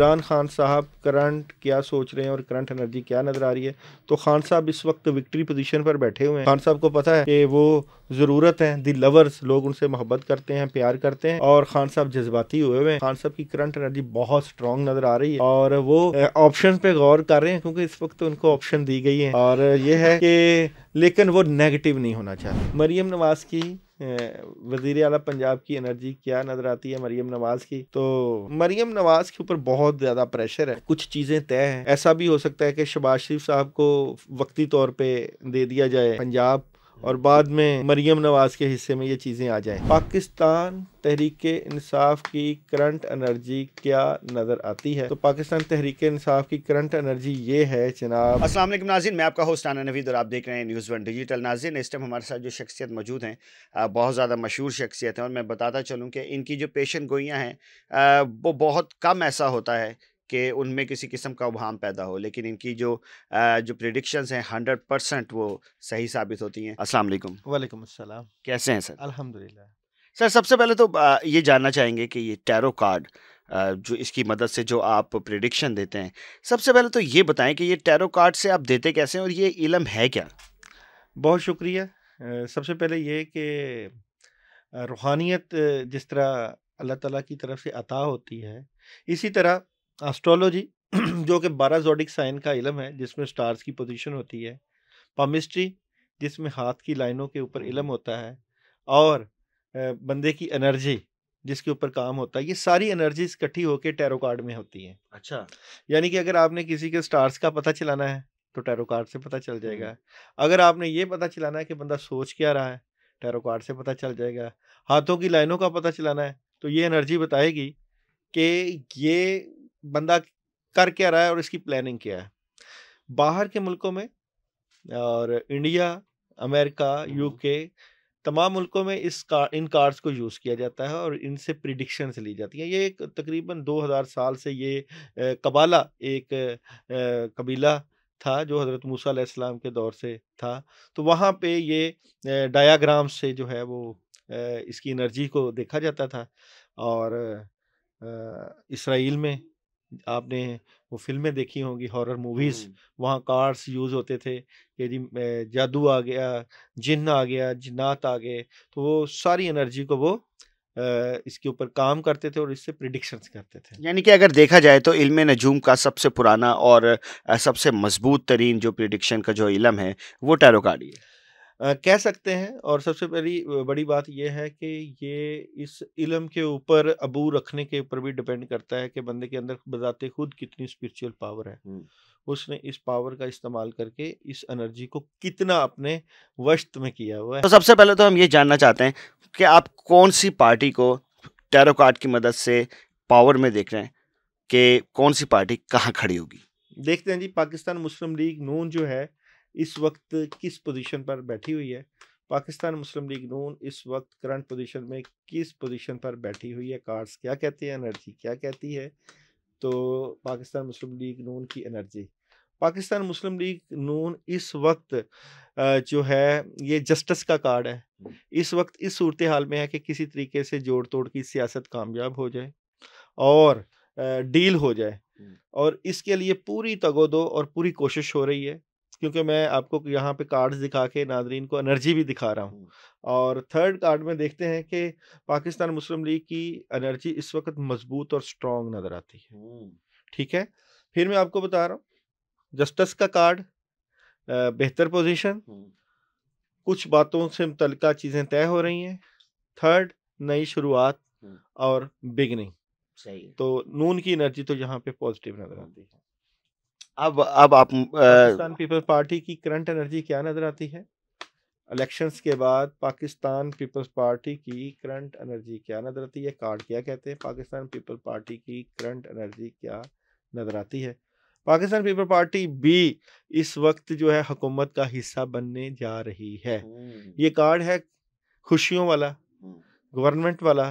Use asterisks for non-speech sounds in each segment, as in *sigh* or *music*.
इमरान खान साहब करंट क्या सोच रहे हैं और करंट एनर्जी क्या नज़र आ रही है तो खान साहब इस वक्त विक्ट्री पोजीशन पर बैठे हुए हैं खान साहब को पता है कि वो ज़रूरत है दी लवर्स लोग उनसे मोहब्बत करते हैं प्यार करते हैं और खान साहब जज्बाती हुए हुए हैं खान साहब की करंट एनर्जी बहुत स्ट्रॉन्ग नज़र आ रही है और वो ऑप्शन पे गौर कर रहे हैं क्योंकि इस वक्त उनको ऑप्शन दी गई है और ये है कि लेकिन वो नेगेटिव नहीं होना चाहिए मरियम नवाज़ की वजीर अला पंजाब की एनर्जी क्या नज़र आती है मरियम नवाज़ की तो मरीम नवाज़ के ऊपर बहुत ज़्यादा प्रेशर है कुछ चीज़ें तय हैं ऐसा भी हो सकता है कि शबाज शरीफ साहब को वक्ती तौर पर दे दिया जाए पंजाब और बाद में मरियम नवाज़ के हिस्से में ये चीज़ें आ जाएँ पाकिस्तान तहरीक इंसाफ की करंट एनर्जी क्या नज़र आती है तो पाकिस्तान तहरीक इंसाफ की करंट एनर्जी ये है जनाब असल नाजिन मैं आपका होस्ट आना नवीद और आप देख रहे हैं न्यूज़ वन डिजिटल नाजिन इस टाइम हमारे साथ जो शख्सियत मौजूद हैं बहुत ज़्यादा मशहूर शख्सियत हैं और मैं बताता चलूँ कि इनकी जो पेशन गोइयाँ हैं वो बहुत कम ऐसा होता है कि उनमें किसी किस्म का उभाम पैदा हो लेकिन इनकी जो जो प्रिडिक्शन हैं हंड्रेड परसेंट वो सही साबित होती हैं असल वालेकुम अस्सलाम कैसे हैं सर अल्हम्दुलिल्लाह सर सबसे पहले तो ये जानना चाहेंगे कि ये टैरो कार्ड जो इसकी मदद से जो आप प्रिडिक्शन देते हैं सबसे पहले तो ये बताएं कि ये टैरो कार्ड से आप देते कैसे हैं और ये इलम है क्या बहुत शुक्रिया सबसे पहले ये कि रूहानियत जिस तरह अल्लाह ताला की तरफ से अता होती है इसी तरह एस्ट्रोलॉजी *clears throat* जो कि बारह जोडिक साइन का इलम है जिसमें स्टार्स की पोजीशन होती है पमिस्ट्री जिसमें हाथ की लाइनों के ऊपर इलम होता है और बंदे की एनर्जी जिसके ऊपर काम होता है ये सारी एनर्जी इकट्ठी होकर टैरो कार्ड में होती है अच्छा यानी कि अगर आपने किसी के स्टार्स का पता चलाना है तो टैरो कार्ड से पता चल जाएगा हम्म। अगर आपने ये पता चलाना है कि बंदा सोच क्या रहा है टैरो कार्ड से पता चल जाएगा हाथों की लाइनों का पता चलाना है तो ये एनर्जी बताएगी कि ये बंदा कर क्या रहा है और इसकी प्लानिंग क्या है बाहर के मुल्कों में और इंडिया अमेरिका हम्म। यूके तमाम मुल्कों में इस कार इन कार्ड्स को यूज़ किया जाता है और इनसे प्रिडिक्शंस ली जाती हैं ये एक तकरीबन 2000 साल से ये कबाला एक कबीला था जो हज़रत मूसा के दौर से था तो वहाँ पे ये डायाग्राम से जो है वो इसकी एनर्जी को देखा जाता था और इसराइल में आपने वो फिल्में देखी होंगी हॉरर मूवीज़ वहाँ कार्ड्स यूज़ होते थे कि जी जादू आ गया जिन्न आ गया जिन्नात आ गए तो वो सारी एनर्जी को वो इसके ऊपर काम करते थे और इससे प्रिडिक्शंस करते थे यानी कि अगर देखा जाए तो इल्म नजूम का सबसे पुराना और सबसे मजबूत तरीन जो प्रिडिक्शन का जो इलम है वो टैरो है कह सकते हैं और सबसे पहली बड़ी बात यह है कि ये इस इलम के ऊपर अबू रखने के ऊपर भी डिपेंड करता है कि बंदे के अंदर बजाते खुद कितनी स्पिरिचुअल पावर है उसने इस पावर का इस्तेमाल करके इस एनर्जी को कितना अपने वश्त में किया हुआ है तो सबसे पहले तो हम ये जानना चाहते हैं कि आप कौन सी पार्टी को टैरो कार्ड की मदद से पावर में देख रहे हैं कि कौन सी पार्टी कहाँ खड़ी होगी देखते हैं जी पाकिस्तान मुस्लिम लीग नून जो है इस वक्त किस पोजीशन पर बैठी हुई है पाकिस्तान मुस्लिम लीग नून इस वक्त करंट पोजीशन में किस पोजीशन पर बैठी हुई है कार्ड्स क्या कहते हैं एनर्जी क्या कहती है तो पाकिस्तान मुस्लिम लीग नून की energy Pakistan Muslim League Noon इस वक्त जो है ये जस्टिस का कार्ड है इस वक्त इस सूरत हाल में है कि किसी तरीके से जोड़ तोड़ की सियासत कामयाब हो जाए और डील हो जाए और इसके लिए पूरी तगोदो और पूरी कोशिश हो रही है क्योंकि मैं आपको यहाँ पे कार्ड्स दिखा के नादरीन को एनर्जी भी दिखा रहा हूँ और थर्ड कार्ड में देखते हैं कि पाकिस्तान मुस्लिम लीग की एनर्जी इस वक्त मजबूत और स्ट्रॉन्ग नज़र आती है ठीक है फिर मैं आपको बता रहा हूँ जस्टिस का कार्ड बेहतर पोजीशन कुछ बातों से मुतलका चीज़ें तय हो रही हैं थर्ड नई शुरुआत और बिगनिंग सही तो नून की एनर्जी तो यहाँ पे पॉजिटिव नज़र आती है अब अब आप पाकिस्तान पीपल्स पार्टी की करंट एनर्जी क्या नजर आती है इलेक्शंस के बाद पाकिस्तान पीपल्स पार्टी की करंट एनर्जी क्या नजर आती है कार्ड क्या कहते हैं पाकिस्तान पीपल पार्टी की करंट एनर्जी क्या नजर आती है पाकिस्तान पीपल पार्टी भी इस वक्त जो है हुकूमत का हिस्सा बनने जा रही है हम्म। ये कार्ड है खुशियों वाला हम्म। गवर्नमेंट वाला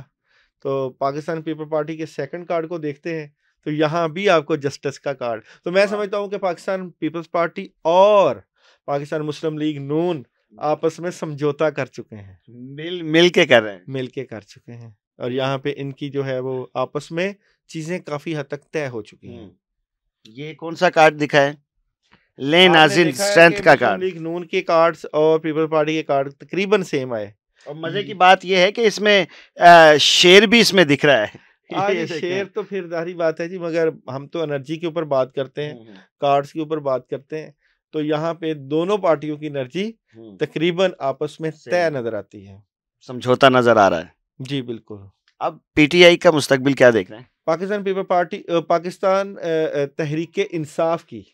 तो पाकिस्तान पीपल पार्टी के सेकंड कार्ड को देखते हैं तो यहाँ भी आपको जस्टिस का कार्ड तो मैं हाँ। समझता हूँ कि पाकिस्तान पीपल्स पार्टी और पाकिस्तान मुस्लिम लीग नून आपस में समझौता कर चुके हैं मिल मिल के कर रहे हैं मिल के कर चुके हैं और यहाँ पे इनकी जो है वो आपस में चीजें काफी हद तक तय हो चुकी हैं हम्म। ये कौन सा कार्ड दिखा है ले नाजिन स्ट्रेंथ का कार्ड लीग नून के कार्ड और पीपल पार्टी के कार्ड तकरीबन सेम आए और मजे की हम्म। बात यह है कि इसमें शेर भी इसमें दिख रहा है आज हाँ शेर तो फिर जारी बात है जी मगर हम तो एनर्जी के ऊपर बात करते हैं कार्ड्स के ऊपर बात करते हैं तो यहाँ पे दोनों पार्टियों की एनर्जी तकरीबन आपस में तय नजर आती है समझौता नजर आ रहा है जी बिल्कुल अब पीटीआई का मुस्तकबिल क्या देख रहे हैं पाकिस्तान पीपल पार्टी पाकिस्तान तहरीक इंसाफ की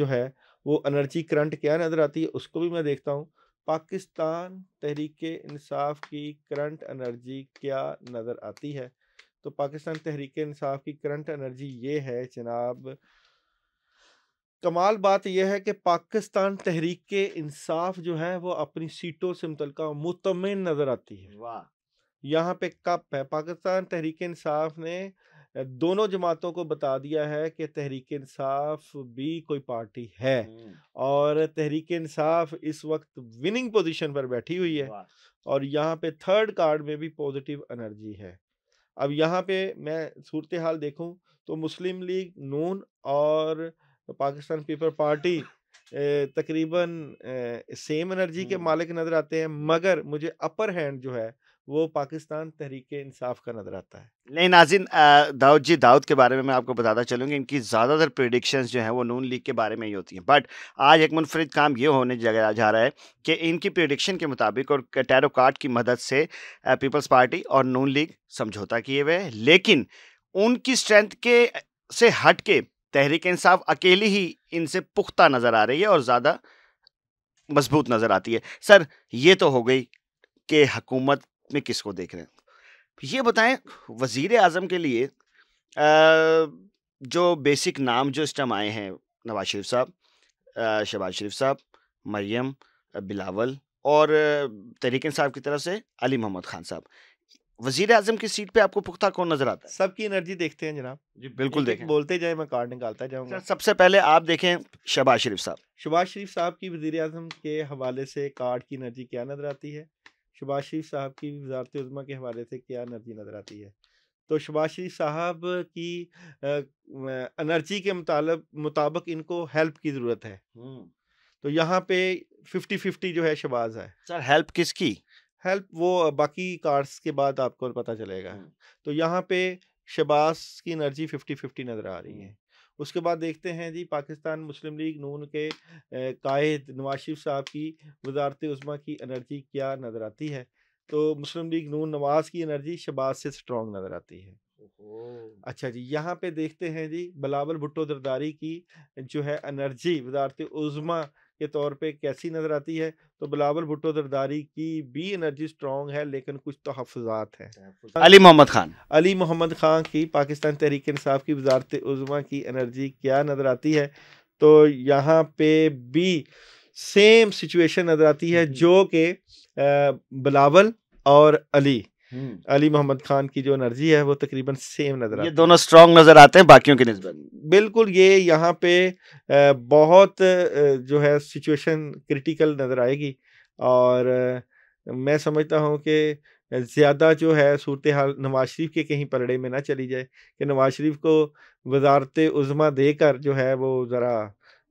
जो है वो एनर्जी करंट क्या नजर आती है उसको भी मैं देखता हूँ पाकिस्तान तहरीक इंसाफ की करंट एनर्जी क्या नज़र आती है तो पाकिस्तान तहरीक इंसाफ की करंट एनर्जी ये है जनाब कमाल बात यह है कि पाकिस्तान तहरीक इंसाफ जो है वो अपनी सीटों से मुतल मुतमिन नज़र आती है वाह यहाँ पे कप है पाकिस्तान तहरीक इंसाफ ने दोनों जमातों को बता दिया है कि तहरीक इंसाफ भी कोई पार्टी है हम्म। और तहरीक इंसाफ इस वक्त विनिंग पोजीशन पर बैठी हुई है और यहाँ पे थर्ड कार्ड में भी पॉजिटिव एनर्जी है अब यहाँ पे मैं सूरत हाल देखूँ तो मुस्लिम लीग नून और पाकिस्तान पीपल पार्टी तकरीबन सेम एनर्जी के मालिक नज़र आते हैं मगर मुझे अपर हैंड जो है वो पाकिस्तान तहरीक इंसाफ का नजर आता है नहीं नाजिन दाऊद जी दाऊद के बारे में मैं आपको बताता चलूँगी इनकी ज़्यादातर प्रिडिक्शंस जो हैं वो नून लीग के बारे में ही होती हैं बट आज एक मुनफरद काम ये होने जगह जा रहा है कि इनकी प्रडिक्शन के मुताबिक और टैरो कार्ड की मदद से पीपल्स पार्टी और नून लीग समझौता किए हुए हैं लेकिन उनकी स्ट्रेंथ के से हट के तहरीक इंसाफ अकेली ही इनसे पुख्ता नज़र आ रही है और ज़्यादा मजबूत नज़र आती है सर ये तो हो गई कि हकूमत में किसको देख रहे हैं ये बताएं वज़ी अजम के लिए जो बेसिक नाम जो इस आए हैं नवाज शरीफ साहब शहबाज शरीफ साहब मरियम बिलावल और तहरीक साहब की तरफ से अली मोहम्मद खान साहब वजीर अजम की सीट पे आपको पुख्ता कौन नजर आता है सबकी एनर्जी देखते हैं जनाब जी बिल्कुल देखें बोलते जाए मैं कार्ड निकालता जाऊँगा अच्छा, सबसे पहले आप देखें शहबाज शरीफ साहब शहबाज शरीफ साहब की वजीर अजम के हवाले से कार्ड की एनर्जी क्या नजर आती है शबाज शरीफ साहब की वजारत उजमा के हवाले से क्या एनर्जी नज़र आती है तो शबाज शरीफ साहब की एनर्जी के मुतालब मुताबिक इनको हेल्प की ज़रूरत है तो यहाँ पे फिफ्टी फिफ्टी जो है शबाज है सर हेल्प किसकी हेल्प वो बाकी कार्ड्स के बाद आपको पता चलेगा तो यहाँ पे शबाज की एनर्जी फिफ्टी फिफ्टी नज़र आ रही है उसके बाद देखते हैं जी पाकिस्तान मुस्लिम लीग नून के कायद नवाज शरीफ साहब की वजारत उस्मा की एनर्जी क्या नज़र आती है तो मुस्लिम लीग नून नवाज की एनर्जी शबाज से स्ट्रॉन्ग नज़र आती है अच्छा जी यहाँ पे देखते हैं जी बलावल भुट्टो दरदारी की जो है एनर्जी वजारत उज़मा के तौर पे कैसी नज़र आती है तो बिलावल भुट्टो जरदारी की भी एनर्जी स्ट्रॉन्ग है लेकिन कुछ तहफात तो हैं अली मोहम्मद खान अली मोहम्मद खान की पाकिस्तान तहरीक इसाफ़ की वजारत उजमा की एनर्जी क्या नज़र आती है तो यहाँ पे भी सेम सिचुएशन नज़र आती है जो कि बिलावल और अली हम्म। अली मोहम्मद खान की जो एनर्जी है वो तकरीबन सेम नजर आती है दोनों स्ट्रॉन्ग नजर आते हैं बाकियों के नस्बत बिल्कुल ये यहाँ पे बहुत जो है सिचुएशन क्रिटिकल नज़र आएगी और मैं समझता हूँ कि ज़्यादा जो है सूरत हाल नवाज शरीफ के कहीं पलड़े में ना चली जाए कि नवाज शरीफ को वजारत उज़मा देकर जो है वो ज़रा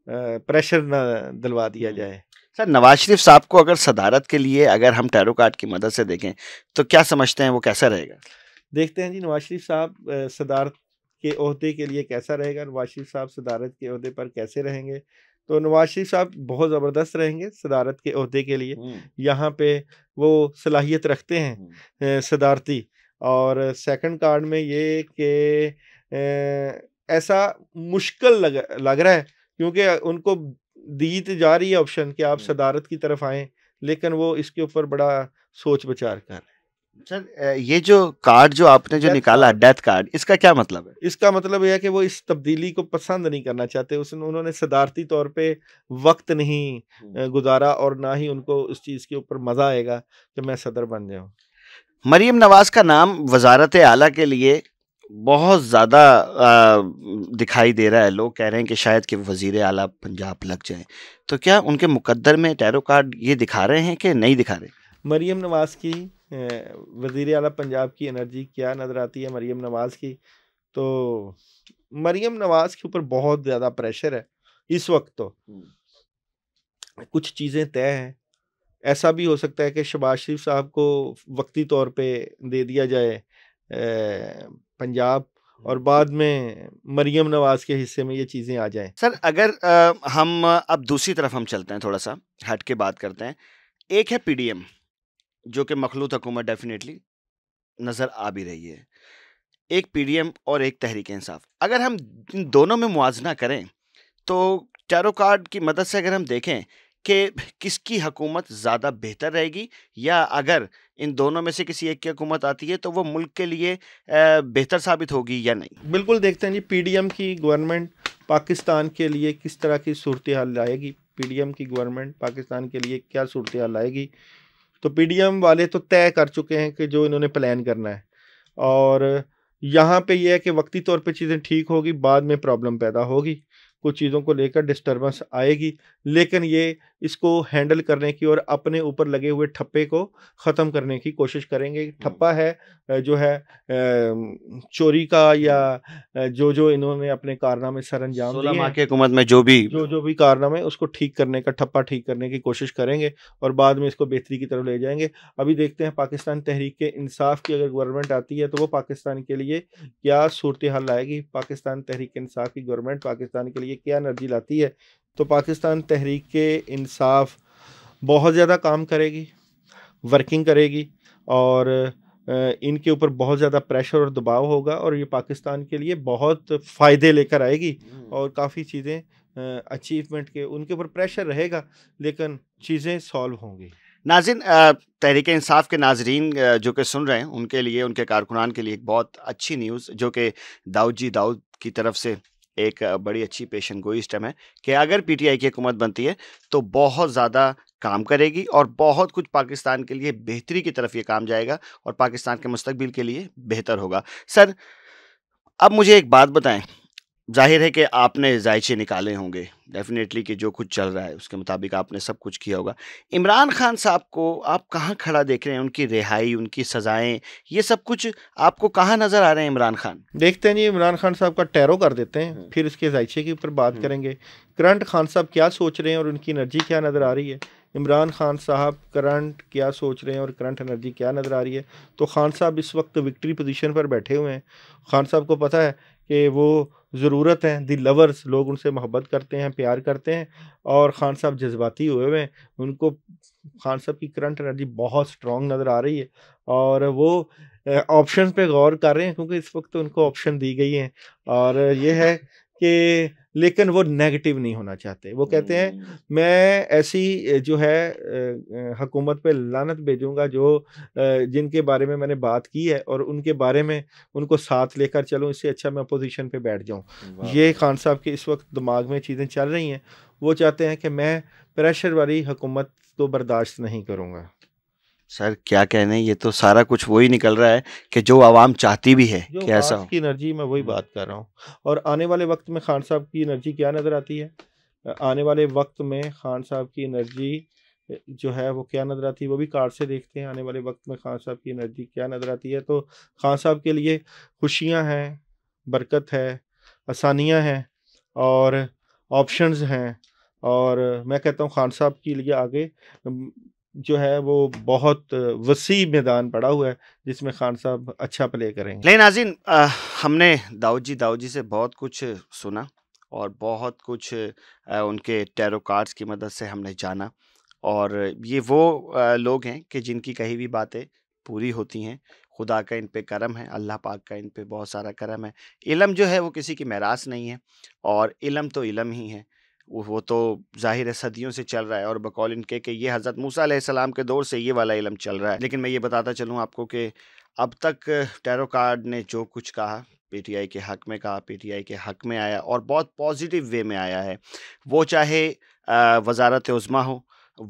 प्रेशर ना दिलवा दिया हम्म। जाए सर नवाज शरीफ साहब को अगर सदारत के लिए अगर हम टैरो कार्ड की मदद से देखें तो क्या समझते हैं वो कैसा रहेगा देखते हैं जी नवाज शरीफ साहब सदारत के अहदे के लिए कैसा रहेगा नवाज शरीफ साहब सदारत के अहदे पर कैसे रहेंगे तो नवाज शरीफ साहब बहुत ज़बरदस्त रहेंगे सदारत के अहदे के लिए हम्म। यहाँ पे वो सलाहियत रखते हैं हम्म। सदारती और सेकंड कार्ड में ये कि ऐसा मुश्किल लग लग रहा है क्योंकि उनको दी तो जा रही है ऑप्शन कि आप सदारत की तरफ आए लेकिन वो इसके ऊपर बड़ा सोच विचार कर रहे हैं सर ये जो कार्ड जो आपने जो निकाला डेथ कार्ड इसका क्या मतलब है इसका मतलब यह है कि वो इस तब्दीली को पसंद नहीं करना चाहते उसने उन्होंने सदारती तौर पे वक्त नहीं गुजारा और ना ही उनको उस चीज़ के ऊपर मज़ा आएगा कि मैं सदर बन जाऊँ मरीम नवाज का नाम वजारत आला के लिए बहुत ज़्यादा दिखाई दे रहा है लोग कह रहे हैं कि शायद कि वजीर अला पंजाब लग जाए तो क्या उनके मुकद्दर में टैरो कार्ड ये दिखा रहे हैं कि नहीं दिखा रहे मरीम नवाज़ की वजीर अला पंजाब की एनर्जी क्या नज़र आती है मरीम नवाज़ की तो मरीम नवाज़ के ऊपर बहुत ज़्यादा प्रेशर है इस वक्त तो हम्म। कुछ चीज़ें तय हैं ऐसा भी हो सकता है कि शबाज शरीफ साहब को वक्ती तौर पे दे दिया जाए पंजाब और बाद में मरियम नवाज़ के हिस्से में ये चीज़ें आ जाएं सर अगर आ, हम अब दूसरी तरफ हम चलते हैं थोड़ा सा हट के बात करते हैं एक है पीडीएम जो कि मखलूत हुकूमत डेफिनेटली नज़र आ भी रही है एक पीडीएम और एक तहरीक इंसाफ अगर हम इन दोनों में मुआजना करें तो टैरो कार्ड की मदद से अगर हम देखें कि किसकी हकूमत ज़्यादा बेहतर रहेगी या अगर इन दोनों में से किसी एक की हुकूमत आती है तो वो मुल्क के लिए बेहतर साबित होगी या नहीं बिल्कुल देखते हैं जी एम की गवर्नमेंट पाकिस्तान के लिए किस तरह की सूरत हाल लाएगी एम की गवर्नमेंट पाकिस्तान के लिए क्या सूरत हाल लाएगी तो एम वाले तो तय कर चुके हैं कि जो इन्होंने प्लान करना है और यहाँ पे यह है कि वक्ती तौर पे चीज़ें ठीक होगी बाद में प्रॉब्लम पैदा होगी कुछ चीज़ों को लेकर डिस्टर्बेंस आएगी लेकिन ये इसको हैंडल करने की और अपने ऊपर लगे हुए ठप्पे को ख़त्म करने की कोशिश करेंगे हम्म। ठप्पा है जो है चोरी का या जो जो इन्होंने अपने कारनामे सर अंजाम की हुकूमत में जो भी जो जो भी कारनामे उसको ठीक करने का ठप्पा ठीक करने की कोशिश करेंगे और बाद में इसको बेहतरी की तरफ ले जाएंगे अभी देखते हैं पाकिस्तान तहरीक के इंसाफ की अगर गवर्नमेंट आती है तो वो पाकिस्तान के लिए क्या सूरत हाल लाएगी पाकिस्तान तहरीक इंसाफ की गवर्नमेंट पाकिस्तान के लिए ये क्या एनर्जी लाती है तो पाकिस्तान तहरीक इंसाफ बहुत ज़्यादा काम करेगी वर्किंग करेगी और इनके ऊपर बहुत ज़्यादा प्रेशर और दबाव होगा और ये पाकिस्तान के लिए बहुत फ़ायदे लेकर आएगी हम्म। और काफ़ी चीज़ें अचीवमेंट के उनके ऊपर प्रेशर रहेगा लेकिन चीज़ें सॉल्व होंगी नाजिन तहरीक इंसाफ के नाजरीन जो कि सुन रहे हैं उनके लिए उनके कारकुनान के लिए एक बहुत अच्छी न्यूज़ जो कि दाऊद जी दाऊद की तरफ से एक बड़ी अच्छी पेशन गोई स्टेम है कि अगर पीटीआई की हुकूमत बनती है तो बहुत ज़्यादा काम करेगी और बहुत कुछ पाकिस्तान के लिए बेहतरी की तरफ ये काम जाएगा और पाकिस्तान के मुस्तबिल के लिए बेहतर होगा सर अब मुझे एक बात बताएं जाहिर है कि आपने जायचे निकाले होंगे डेफिनेटली कि जो कुछ चल रहा है उसके मुताबिक आपने सब कुछ किया होगा इमरान खान साहब को आप कहाँ खड़ा देख रहे हैं उनकी रिहाई उनकी सज़ाएं ये सब कुछ आपको कहाँ नज़र आ रहे हैं इमरान खान देखते हैं जी इमरान खान साहब का टैरो कर देते हैं हम्म। फिर इसके जायचे के ऊपर बात हम्म। करेंगे करंट खान साहब क्या सोच रहे हैं और उनकी एनर्जी क्या नज़र आ रही है इमरान खान साहब करंट क्या सोच रहे हैं और करंट एनर्जी क्या नज़र आ रही है तो खान साहब इस वक्त विक्ट्री पोजीशन पर बैठे हुए हैं खान साहब को पता है कि वो ज़रूरत है दी लवर्स लोग उनसे मोहब्बत करते हैं प्यार करते हैं और ख़ान साहब जज्बाती हुए हुए हैं उनको खान साहब की करंट एनर्जी बहुत स्ट्रॉन्ग नज़र आ रही है और वो ऑप्शन पे गौर कर रहे हैं क्योंकि इस वक्त उनको ऑप्शन दी गई हैं और ये है कि लेकिन वो नेगेटिव नहीं होना चाहते वो कहते हैं हम्म। मैं ऐसी जो है हकूमत पे लानत भेजूंगा जो जिनके बारे में मैंने बात की है और उनके बारे में उनको साथ लेकर चलूँ इससे अच्छा मैं अपोजिशन पे बैठ जाऊँ ये खान साहब के इस वक्त दिमाग में चीज़ें चल रही हैं वो चाहते हैं कि मैं प्रेशर वाली हुकूमत को तो बर्दाश्त नहीं करूँगा सर क्या कहने ये तो सारा कुछ वही निकल रहा है कि जो आवाम चाहती भी है कि ऐसा हो की एनर्जी मैं वही बात कर रहा हूँ और आने वाले वक्त में खान साहब की एनर्जी क्या नज़र आती है आने वाले वक्त में खान साहब की एनर्जी जो है वो क्या नज़र आती है वो भी कार्ड से देखते हैं आने वाले वक्त में खान साहब की एनर्जी क्या नज़र आती है तो खान साहब के लिए खुशियाँ हैं बरकत है आसानियाँ हैं और ऑप्शंस हैं और मैं कहता हूँ खान साहब के लिए आगे जो है वो बहुत वसी मैदान पड़ा हुआ है जिसमें खान साहब अच्छा प्ले करेंगे लेकिन नाजिन हमने दाऊद जी दाऊद जी से बहुत कुछ सुना और बहुत कुछ आ, उनके टैरो कार्ड्स की मदद से हमने जाना और ये वो आ, लोग हैं कि जिनकी कही भी बातें पूरी होती हैं खुदा का इन पे करम है अल्लाह पाक का इन पे बहुत सारा करम है इलम जो है वो किसी की महरास नहीं है और इलम तो इलम ही है वो तो जाहिर है सदियों से चल रहा है और बकौल इनके कि ये हज़रत मूसा सलाम के दौर से ये वाला इलम चल रहा है लेकिन मैं ये बताता चलूँ आपको कि अब तक टैरो कार्ड ने जो कुछ कहा पीटीआई के हक में कहा पीटीआई के हक में आया और बहुत पॉजिटिव वे में आया है वो चाहे वजारत उज़मा हो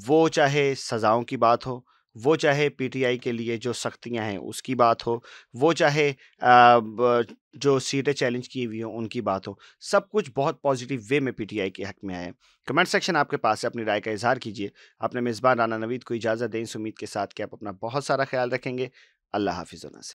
वो चाहे सज़ाओं की बात हो वो चाहे पीटीआई के लिए जो सख्तियां हैं उसकी बात हो वो चाहे जो सीटें चैलेंज की हुई हों उनकी बात हो सब कुछ बहुत पॉजिटिव वे में पीटीआई के हक में आए कमेंट सेक्शन आपके पास है अपनी राय का इजहार कीजिए अपने मेज़बान राना नवीद को इजाज़त दें इस उम्मीद के साथ कि आप अपना बहुत सारा ख्याल रखेंगे अल्लाह हाफिज़